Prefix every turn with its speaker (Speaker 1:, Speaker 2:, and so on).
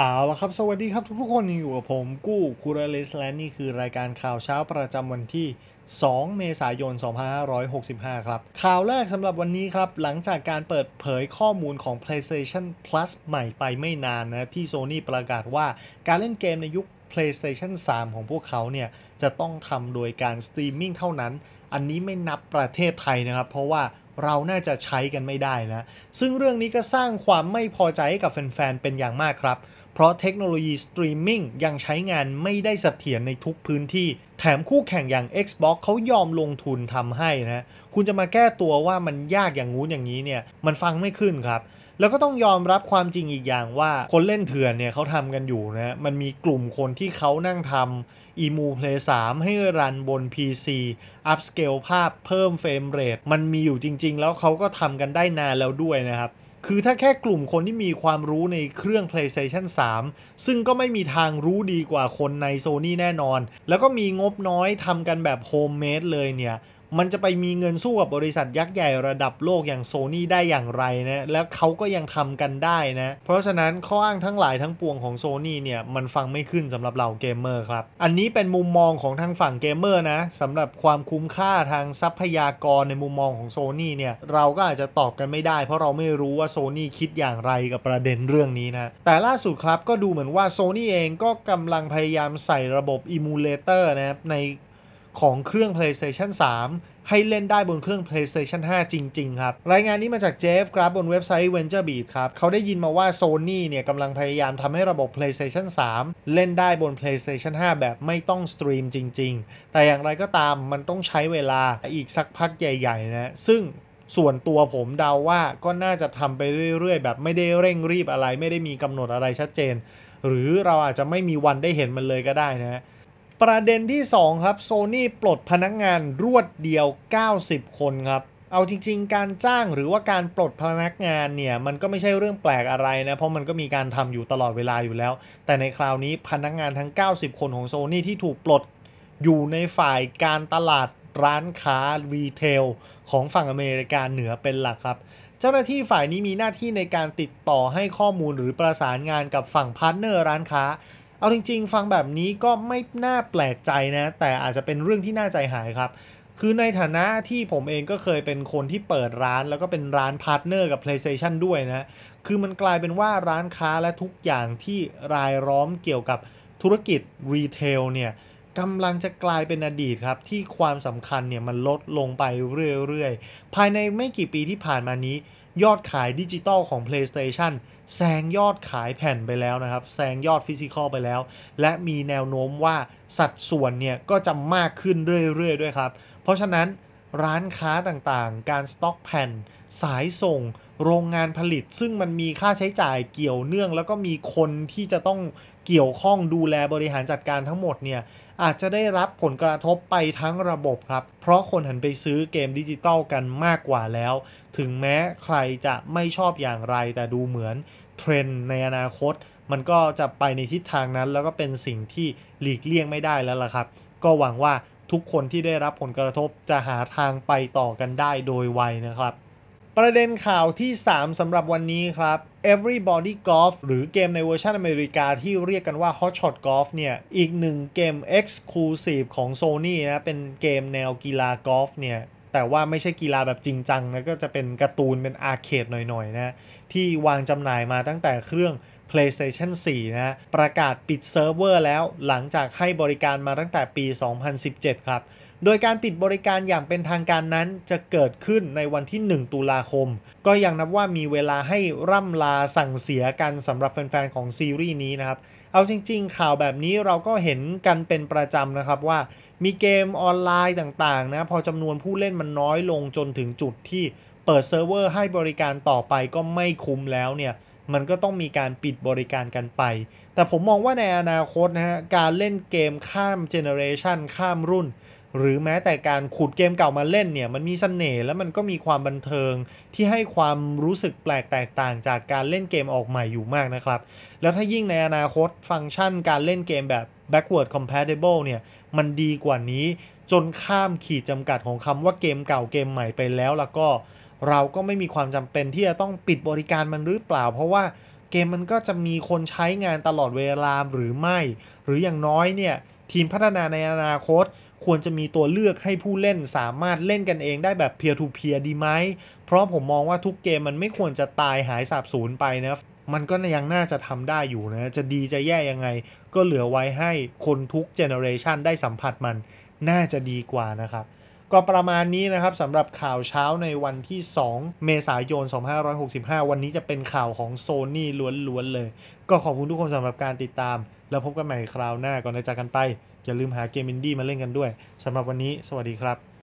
Speaker 1: เอาละครับ สวัสดีครับทุกคนอยู่กับผม กู้คูรเลสและนี่คือรายการข่าวเช้าประจำวันที่ 2 เมษายน2565 ครับ ข่าวแรกสำหรับวันนี้ครับ หลังจากการเปิดเผยข้อมูลของ PlayStation Plus ใหม่ไปไม่นานนะ ที่ Sony ประกาศว่าการเล่นเกมในยุค PlayStation 3 ของพวกเขาเนี่ย จะต้องทำโดยการสตรีมมิ่งเท่านั้น อันนี้ไม่นับประเทศไทยนะครับ เพราะว่าเราน่าจะใช้กันไม่ได้นะ ซึ่งเรื่องนี้ก็สร้างความไม่พอใจให้กับแฟนๆ เป็นอย่างมากครับเพราะเทคโนโลยีสตรีมมิ่งยังใช้งานไม่ได้เสถียรในทุกพื้นที่ แถมคู่แข่งอย่าง Xbox เขายอมลงทุนทำให้นะ คุณจะมาแก้ตัวว่ามันยากอย่างงู้นอย่างนี้เนี่ย มันฟังไม่ขึ้นครับ แล้วก็ต้องยอมรับความจริงอีกอย่างว่า คนเล่นเถื่อนเนี่ยเขาทำกันอยู่นะ มันมีกลุ่มคนที่เขานั่งทำอีมูเพลย์สให้รันบน PC อัพสเกลภาพเพิ่มเฟรมเรทมันมีอยู่จริง ๆ แล้วเขาก็ทำกันได้นานแล้วด้วยนะครับคือถ้าแค่กลุ่มคนที่มีความรู้ในเครื่อง PlayStation 3 ซึ่งก็ไม่มีทางรู้ดีกว่าคนใน Sony แน่นอน แล้วก็มีงบน้อยทำกันแบบโฮมเมดเลยเนี่ยมันจะไปมีเงินสู้กับบริษัทยักษ์ใหญ่ระดับโลกอย่างโซนี่ได้อย่างไรนะ แล้วเขาก็ยังทำกันได้นะ เพราะฉะนั้นข้ออ้างทั้งหลายทั้งปวงของโซนี่เนี่ยมันฟังไม่ขึ้นสำหรับเราเกมเมอร์ครับ อันนี้เป็นมุมมองของทางฝั่งเกมเมอร์นะสำหรับความคุ้มค่าทางทรัพยากรในมุมมองของโซนี่เนี่ย เราก็อาจจะตอบกันไม่ได้ เพราะเราไม่รู้ว่าโซนี่คิดอย่างไรกับประเด็นเรื่องนี้นะแต่ล่าสุดครับก็ดูเหมือนว่าโซนี่เองก็กำลังพยายามใส่ระบบอิมูเลเตอร์นะครับในของเครื่อง PlayStation 3 ให้เล่นได้บนเครื่อง PlayStation 5 จริง ๆ ครับ รายงานนี้มาจากเจฟครับบนเว็บไซต์ Venture Beat ครับ เขาได้ยินมาว่า Sony เนี่ยกำลังพยายามทำให้ระบบ PlayStation 3 เล่นได้บน PlayStation 5 แบบไม่ต้องสตรีมจริง ๆ แต่อย่างไรก็ตามมันต้องใช้เวลาอีกสักพักใหญ่ ๆ นะ ซึ่งส่วนตัวผมเดาว่าก็น่าจะทำไปเรื่อย ๆ แบบไม่ได้เร่งรีบอะไร ไม่ได้มีกำหนดอะไรชัดเจน หรือเราอาจจะไม่มีวันได้เห็นมันเลยก็ได้นะประเด็นที่ 2 ครับโซนี่ปลดพนักงานรวดเดียว 90 คนครับ เอาจริง ๆ การจ้างหรือว่าการปลดพนักงานเนี่ย มันก็ไม่ใช่เรื่องแปลกอะไรนะ เพราะมันก็มีการทำอยู่ตลอดเวลาอยู่แล้ว แต่ในคราวนี้พนักงานทั้ง 90 คนของโซนี่ที่ถูกปลดอยู่ในฝ่ายการตลาดร้านค้ารีเทลของฝั่งอเมริกาเหนือเป็นหลักครับเจ้าหน้าที่ฝ่ายนี้มีหน้าที่ในการติดต่อให้ข้อมูลหรือประสานงานกับฝั่งพาร์ทเนอร์ร้านค้าเอาจริงๆ ฟังแบบนี้ก็ไม่น่าแปลกใจนะ แต่อาจจะเป็นเรื่องที่น่าใจหายครับ คือในฐานะที่ผมเองก็เคยเป็นคนที่เปิดร้านแล้วก็เป็นร้านพาร์ทเนอร์กับ PlayStation ด้วยนะ คือมันกลายเป็นว่าร้านค้าและทุกอย่างที่รายล้อมเกี่ยวกับธุรกิจรีเทลเนี่ยกำลังจะกลายเป็นอดีตครับ ที่ความสำคัญเนี่ยมันลดลงไปเรื่อยๆภายในไม่กี่ปีที่ผ่านมานี้ยอดขายดิจิตอลของ PlayStation แซงยอดขายแผ่นไปแล้วนะครับแซงยอดฟิสิกอลไปแล้ว และมีแนวโน้มว่าสัดส่วนเนี่ย ก็จะมากขึ้นเรื่อย ๆ ด้วยครับ เพราะฉะนั้นร้านค้าต่างๆ การสต็อกแผ่น สายส่ง โรงงานผลิต ซึ่งมันมีค่าใช้จ่ายเกี่ยวเนื่อง แล้วก็มีคนที่จะต้องเกี่ยวข้องดูแลบริหารจัดการทั้งหมดเนี่ยอาจจะได้รับผลกระทบไปทั้งระบบครับ เพราะคนหันไปซื้อเกมดิจิตอลกันมากกว่าแล้ว ถึงแม้ใครจะไม่ชอบอย่างไรแต่ดูเหมือนเทรนด์ในอนาคต มันก็จะไปในทิศทางนั้น แล้วก็เป็นสิ่งที่หลีกเลี่ยงไม่ได้แล้วล่ะครับ ก็หวังว่าทุกคนที่ได้รับผลกระทบจะหาทางไปต่อกันได้โดยไวนะครับประเด็นข่าวที่ 3 สำหรับวันนี้ครับ Everybody Golf หรือเกมในเวอร์ชันอเมริกาที่เรียกกันว่า Hot Shot Golf เนี่ย อีกหนึ่งเกม Exclusive ของ Sony นะ เป็นเกมแนวกีฬากอล์ฟเนี่ย แต่ว่าไม่ใช่กีฬาแบบจริงจังนะก็จะเป็นการ์ตูนเป็นอาร์เคดหน่อยๆนะ ที่วางจำหน่ายมาตั้งแต่เครื่อง PlayStation 4 นะประกาศปิดเซิร์ฟเวอร์แล้วหลังจากให้บริการมาตั้งแต่ปี 2017 ครับโดยการปิดบริการอย่างเป็นทางการนั้นจะเกิดขึ้นในวันที่ 1ตุลาคม ก็ยังนับว่ามีเวลาให้ร่ำลาสั่งเสียกัน สำหรับแฟนๆของซีรีส์นี้นะครับ เอาจริงๆ ข่าวแบบนี้เราก็เห็นกันเป็นประจำนะครับว่ามีเกมออนไลน์ต่างๆนะพอจำนวนผู้เล่นมันน้อยลงจนถึงจุดที่เปิดเซิร์ฟเวอร์ให้บริการต่อไปก็ไม่คุ้มแล้วเนี่ยมันก็ต้องมีการปิดบริการกันไป แต่ผมมองว่าในอนาคตนะฮะการเล่นเกมข้ามเจเนอเรชันข้ามรุ่นหรือแม้แต่การขุดเกมเก่ามาเล่นเนี่ย มันมีสเสน่ห์และมันก็มีความบันเทิงที่ให้ความรู้สึกแปลกแตกต่างจากการเล่นเกมออกใหม่อยู่มากนะครับ แล้วถ้ายิ่งในอนาคตฟังก์ชันการเล่นเกมแบบ backward compatible เนี่ย มันดีกว่านี้ จนข้ามขีดจำกัดของคำว่าเกมเก่าเกมใหม่ไปแล้ว แล้วก็เราก็ไม่มีความจำเป็นที่จะต้องปิดบริการมันหรือเปล่า เพราะว่าเกมมันก็จะมีคนใช้งานตลอดเวลาหรือไม่ หรืออย่างน้อยเนี่ยทีมพัฒนาในอนาคตควรจะมีตัวเลือกให้ผู้เล่นสามารถเล่นกันเองได้แบบเพียร์ทูเพียร์ดีไหม เพราะผมมองว่าทุกเกมมันไม่ควรจะตายหายสาบสูญไปนะ มันก็ยังน่าจะทำได้อยู่นะ จะดีจะแย่ยังไง ก็เหลือไว้ให้คนทุกเจเนอเรชันได้สัมผัสมัน น่าจะดีกว่านะครับ ก็ประมาณนี้นะครับสำหรับข่าวเช้าในวันที่ 2 เมษายน 2565 วันนี้จะเป็นข่าวของโซนี่ล้วนๆเลย ก็ขอบคุณทุกคนสำหรับการติดตาม แล้วพบกันใหม่คราวหน้า ก่อนจะจากกันไปอย่าลืมหาเกมอินดี้มาเล่นกันด้วยสำหรับวันนี้สวัสดีครับ